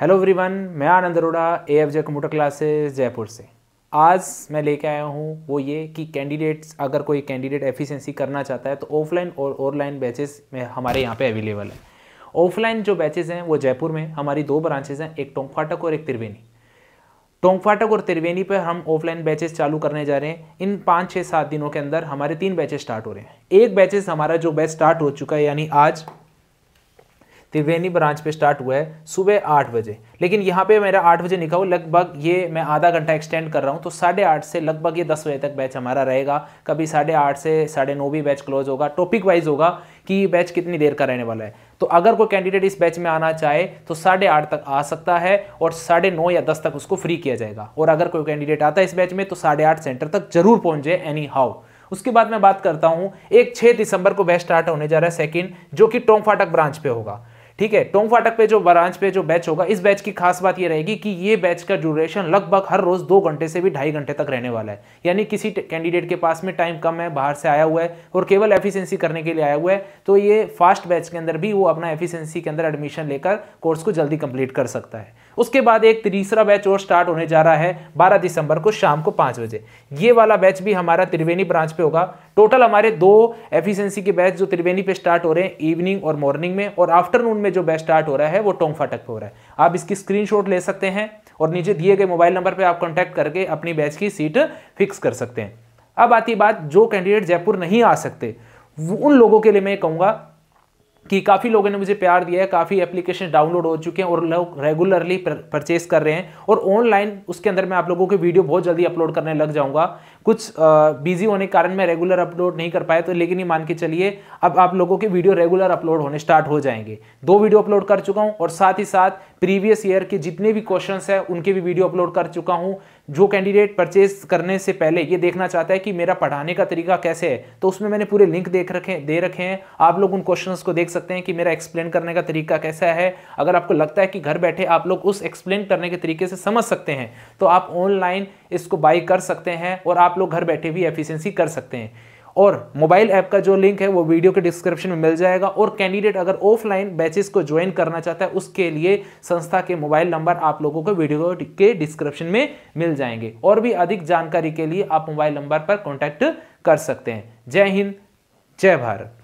hello everyone मैं Anand Arora A F J computer classes Jaipur से आज मैं लेके आया हूँ वो ये कि कैंडिडेट्स अगर कोई कैंडिडेट एफिशिएंसी करना चाहता है तो ऑफलाइन और ऑनलाइन बैचेस में हमारे यहाँ पे अवेलेबल है ऑफलाइन जो बैचेस हैं वो जयपुर में हमारी दो ब्रांचेज हैं एक टोंकफाटक और एक त्रिवेणी टोंकफाटक और त्रिवेणी पर हम ऑफलाइन बैचेस चालू करने जा रहे हैं इन पाँच छः सात दिनों के अंदर हमारे तीन बैचेस स्टार्ट हो रहे हैं एक बैचेस हमारा जो बैच स्टार्ट हो चुका है यानी आज त्रिवेणी ब्रांच पे स्टार्ट हुआ है सुबह आठ बजे लेकिन यहाँ पे मेरा आठ बजे निकाऊ लगभग ये मैं आधा घंटा एक्सटेंड कर रहा हूँ तो साढ़े आठ से लगभग ये दस बजे तक बैच हमारा रहेगा कभी साढ़े आठ से साढ़े नौ भी बैच क्लोज होगा टॉपिक वाइज होगा कि बैच कितनी देर का रहने वाला है तो अगर कोई कैंडिडेट इस बैच में आना चाहे तो साढ़े आठ तक आ सकता है और साढ़े नौ या दस तक उसको फ्री किया जाएगा और अगर कोई कैंडिडेट आता है इस बैच में तो साढ़े आठ सेंटर तक जरूर पहुंच जाए एनी हाउ उसके बाद मैं बात करता हूँ एक छः दिसंबर को बैच स्टार्ट होने जा रहा है सेकेंड जो कि टोंग फाटक ब्रांच पे होगा ठीक है टोंग फाटक पे जो ब्रांच पे जो बैच होगा इस बैच की खास बात ये रहेगी कि ये बैच का ड्यूरेशन लगभग हर रोज दो घंटे से भी ढाई घंटे तक रहने वाला है यानी किसी कैंडिडेट के पास में टाइम कम है बाहर से आया हुआ है और केवल एफिशिएंसी करने के लिए आया हुआ है तो ये फास्ट बैच के अंदर भी वो अपना एफिशियंसी के अंदर एडमिशन लेकर कोर्स को जल्दी कंप्लीट कर सकता है उसके बाद एक तीसरा बैच और स्टार्ट होने जा रहा है 12 दिसंबर को शाम को पाँच बजे ये वाला बैच भी हमारा त्रिवेणी ब्रांच पे होगा टोटल हमारे दो एफिशिएंसी के बैच जो त्रिवेणी पे स्टार्ट हो रहे हैं इवनिंग और मॉर्निंग में और आफ्टरनून में जो बैच स्टार्ट हो रहा है वो टोंग फाटक पे हो रहा है आप इसकी स्क्रीन ले सकते हैं और नीचे दिए गए मोबाइल नंबर पर आप कॉन्टैक्ट करके अपनी बैच की सीट फिक्स कर सकते हैं अब आती बात जो कैंडिडेट जयपुर नहीं आ सकते उन लोगों के लिए मैं कहूँगा कि काफ़ी लोगों ने मुझे प्यार दिया है काफ़ी एप्लीकेशन डाउनलोड हो चुके हैं और लोग रेगुलरली परचेस कर रहे हैं और ऑनलाइन उसके अंदर मैं आप लोगों के वीडियो बहुत जल्दी अपलोड करने लग जाऊंगा कुछ बिजी होने के कारण मैं रेगुलर अपलोड नहीं कर पाया तो लेकिन ये मान के चलिए अब आप लोगों के वीडियो रेगुलर अपलोड होने स्टार्ट हो जाएंगे दो वीडियो अपलोड कर चुका हूँ और साथ ही साथ प्रीवियस ईयर के जितने भी क्वेश्चन हैं उनके भी वीडियो अपलोड कर चुका हूँ जो कैंडिडेट परचेज करने से पहले ये देखना चाहता है कि मेरा पढ़ाने का तरीका कैसे है तो उसमें मैंने पूरे लिंक देख रखे दे रखे हैं आप लोग उन क्वेश्चंस को देख सकते हैं कि मेरा एक्सप्लेन करने का तरीका कैसा है अगर आपको लगता है कि घर बैठे आप लोग उस एक्सप्लेन करने के तरीके से समझ सकते हैं तो आप ऑनलाइन इसको बाई कर सकते हैं और आप आप लोग घर बैठे भी एफिशिएंसी कर सकते हैं और मोबाइल ऐप का जो लिंक है वो वीडियो के डिस्क्रिप्शन में मिल जाएगा और कैंडिडेट अगर ऑफलाइन बैचेस को ज्वाइन करना चाहता है उसके लिए संस्था के मोबाइल नंबर आप लोगों को वीडियो के डिस्क्रिप्शन में मिल जाएंगे और भी अधिक जानकारी के लिए आप मोबाइल नंबर पर कॉन्टैक्ट कर सकते हैं जय हिंद जय भारत